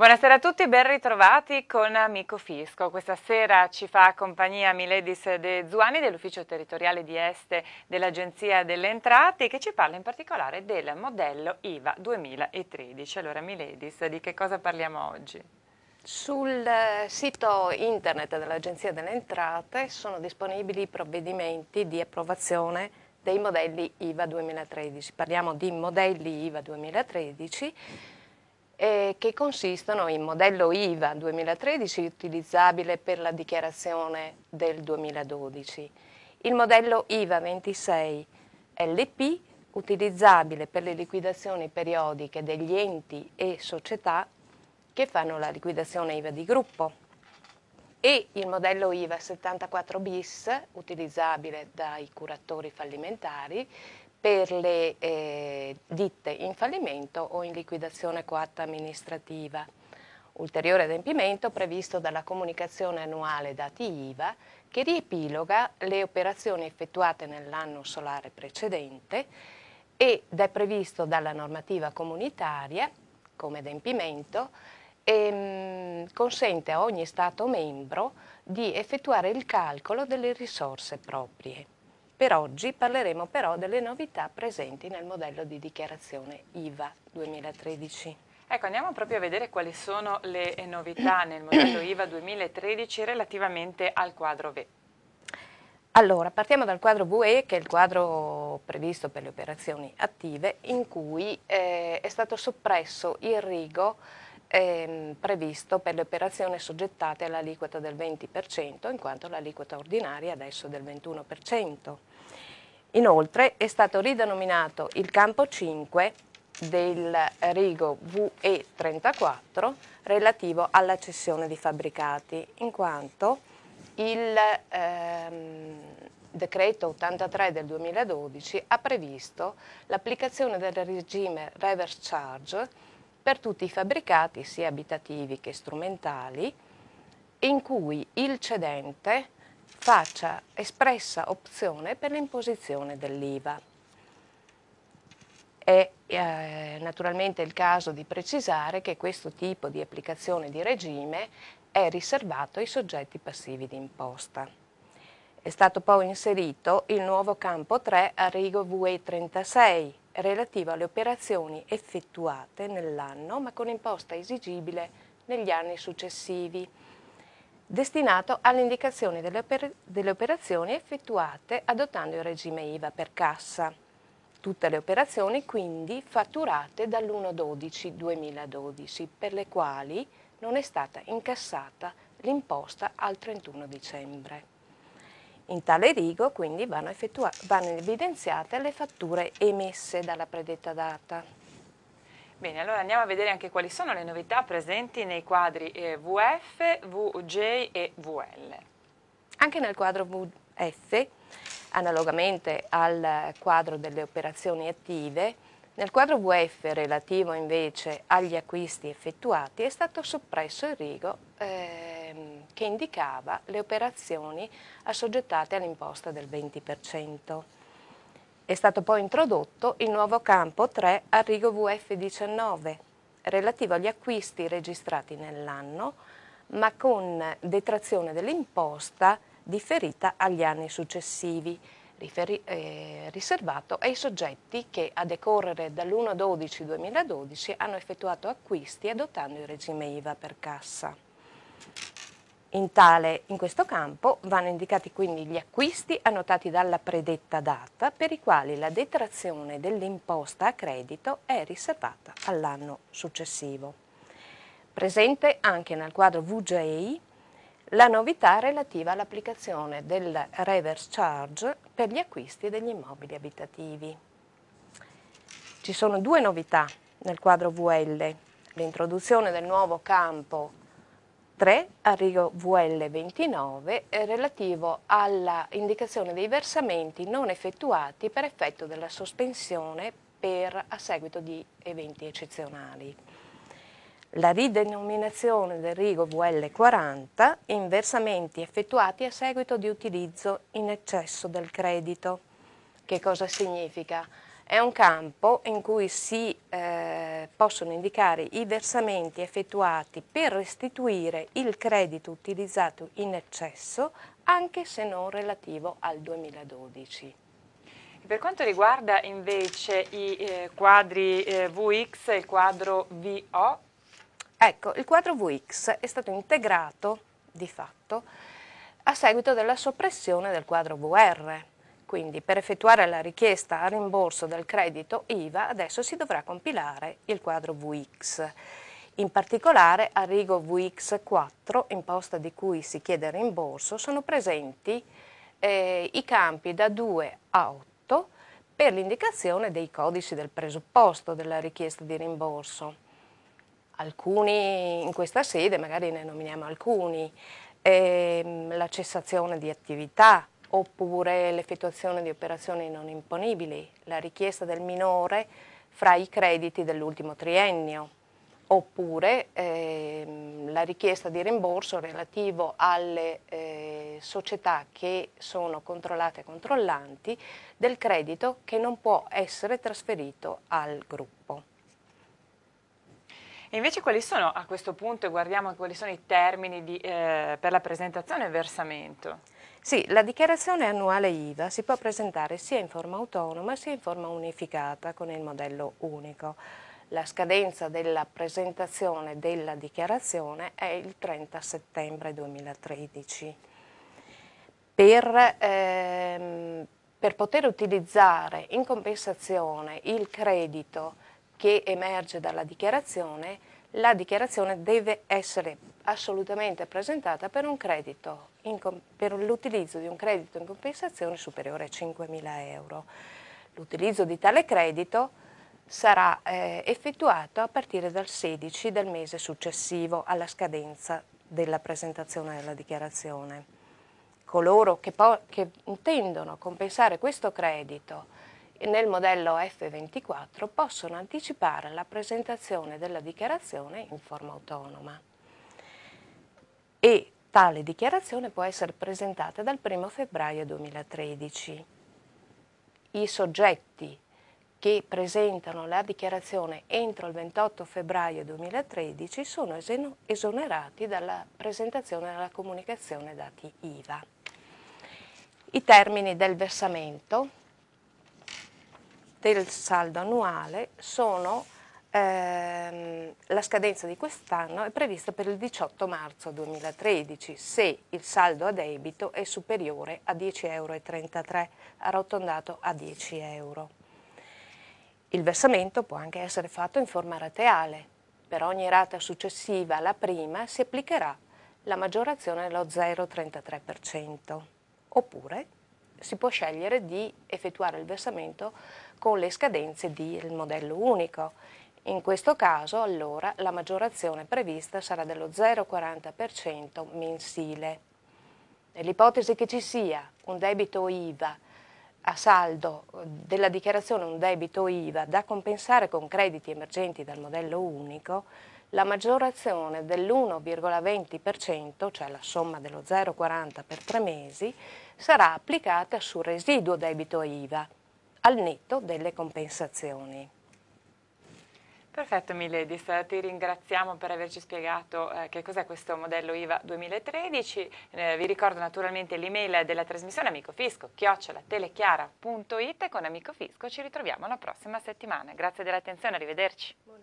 Buonasera a tutti, ben ritrovati con Amico Fisco. Questa sera ci fa compagnia Miledis De Zuani dell'ufficio territoriale di Este dell'Agenzia delle Entrate che ci parla in particolare del modello IVA 2013. Allora Miledis, di che cosa parliamo oggi? Sul eh, sito internet dell'Agenzia delle Entrate sono disponibili i provvedimenti di approvazione dei modelli IVA 2013. Parliamo di modelli IVA 2013 che consistono in modello IVA 2013 utilizzabile per la dichiarazione del 2012, il modello IVA 26 LP utilizzabile per le liquidazioni periodiche degli enti e società che fanno la liquidazione IVA di gruppo e il modello IVA 74 bis utilizzabile dai curatori fallimentari per le eh, ditte in fallimento o in liquidazione coatta amministrativa. Ulteriore adempimento previsto dalla comunicazione annuale dati IVA che riepiloga le operazioni effettuate nell'anno solare precedente ed è previsto dalla normativa comunitaria come adempimento e mm, consente a ogni Stato membro di effettuare il calcolo delle risorse proprie. Per oggi parleremo però delle novità presenti nel modello di dichiarazione IVA 2013. Ecco, andiamo proprio a vedere quali sono le eh, novità nel modello IVA 2013 relativamente al quadro V. Allora, partiamo dal quadro VE, che è il quadro previsto per le operazioni attive, in cui eh, è stato soppresso il rigo eh, previsto per le operazioni soggettate all'aliquota del 20%, in quanto l'aliquota ordinaria adesso è del 21%. Inoltre è stato ridenominato il campo 5 del rigo VE34 relativo alla cessione di fabbricati, in quanto il ehm, decreto 83 del 2012 ha previsto l'applicazione del regime reverse charge per tutti i fabbricati, sia abitativi che strumentali, in cui il cedente faccia espressa opzione per l'imposizione dell'IVA. È eh, naturalmente il caso di precisare che questo tipo di applicazione di regime è riservato ai soggetti passivi di imposta. È stato poi inserito il nuovo campo 3 a rigo VE 36 relativo alle operazioni effettuate nell'anno ma con imposta esigibile negli anni successivi destinato all'indicazione delle, oper delle operazioni effettuate adottando il regime IVA per cassa. Tutte le operazioni quindi fatturate dall'1-12-2012 per le quali non è stata incassata l'imposta al 31 dicembre. In tale rigo quindi vanno, vanno evidenziate le fatture emesse dalla predetta data. Bene, allora andiamo a vedere anche quali sono le novità presenti nei quadri eh, VF, VJ e VL. Anche nel quadro VF, analogamente al quadro delle operazioni attive, nel quadro VF relativo invece agli acquisti effettuati è stato soppresso il rigo ehm, che indicava le operazioni assoggettate all'imposta del 20%. È stato poi introdotto il nuovo campo 3 Arrigo VF19, relativo agli acquisti registrati nell'anno, ma con detrazione dell'imposta differita agli anni successivi, riferi, eh, riservato ai soggetti che a decorrere dall'1-12-2012 hanno effettuato acquisti adottando il regime IVA per cassa. In, tale, in questo campo vanno indicati quindi gli acquisti annotati dalla predetta data per i quali la detrazione dell'imposta a credito è riservata all'anno successivo. Presente anche nel quadro VGI la novità relativa all'applicazione del reverse charge per gli acquisti degli immobili abitativi. Ci sono due novità nel quadro VL, l'introduzione del nuovo campo 3 Arrio VL29 relativo alla indicazione dei versamenti non effettuati per effetto della sospensione per, a seguito di eventi eccezionali. La ridenominazione del rigo VL40 in versamenti effettuati a seguito di utilizzo in eccesso del credito. Che cosa significa? È un campo in cui si eh, possono indicare i versamenti effettuati per restituire il credito utilizzato in eccesso anche se non relativo al 2012. Per quanto riguarda invece i eh, quadri eh, VX e il quadro VO? Ecco, il quadro VX è stato integrato di fatto a seguito della soppressione del quadro VR quindi per effettuare la richiesta a rimborso del credito IVA adesso si dovrà compilare il quadro VX. In particolare a rigo VX4, imposta di cui si chiede il rimborso, sono presenti eh, i campi da 2 a 8 per l'indicazione dei codici del presupposto della richiesta di rimborso. Alcuni in questa sede, magari ne nominiamo alcuni, eh, la cessazione di attività, oppure l'effettuazione di operazioni non imponibili, la richiesta del minore fra i crediti dell'ultimo triennio, oppure ehm, la richiesta di rimborso relativo alle eh, società che sono controllate e controllanti del credito che non può essere trasferito al gruppo. E invece quali sono a questo punto, guardiamo quali sono i termini di, eh, per la presentazione e versamento? Sì, la dichiarazione annuale IVA si può presentare sia in forma autonoma sia in forma unificata con il modello unico. La scadenza della presentazione della dichiarazione è il 30 settembre 2013. Per, ehm, per poter utilizzare in compensazione il credito che emerge dalla dichiarazione la dichiarazione deve essere assolutamente presentata per, per l'utilizzo di un credito in compensazione superiore a 5.000 euro. L'utilizzo di tale credito sarà eh, effettuato a partire dal 16 del mese successivo alla scadenza della presentazione della dichiarazione. Coloro che, che intendono compensare questo credito nel modello F24 possono anticipare la presentazione della dichiarazione in forma autonoma e tale dichiarazione può essere presentata dal 1 febbraio 2013. I soggetti che presentano la dichiarazione entro il 28 febbraio 2013 sono esonerati dalla presentazione della comunicazione dati IVA. I termini del versamento del saldo annuale sono ehm, la scadenza di quest'anno è prevista per il 18 marzo 2013 se il saldo a debito è superiore a 10,33 euro, arrotondato a 10 euro. Il versamento può anche essere fatto in forma rateale. Per ogni rata successiva alla prima si applicherà la maggiorazione dello 0,33% oppure si può scegliere di effettuare il versamento con le scadenze del modello unico. In questo caso, allora, la maggiorazione prevista sarà dello 0,40% mensile. Nell'ipotesi che ci sia un debito IVA a saldo della dichiarazione un debito IVA da compensare con crediti emergenti dal modello unico, la maggiorazione dell'1,20%, cioè la somma dello 0,40 per tre mesi, sarà applicata sul residuo debito IVA, al netto delle compensazioni. Perfetto Miledis, ti ringraziamo per averci spiegato eh, che cos'è questo modello IVA 2013. Eh, vi ricordo naturalmente l'email della trasmissione amicofisco, chiocciolatelechiara.it e con Amico Fisco ci ritroviamo la prossima settimana. Grazie dell'attenzione, arrivederci. Buona.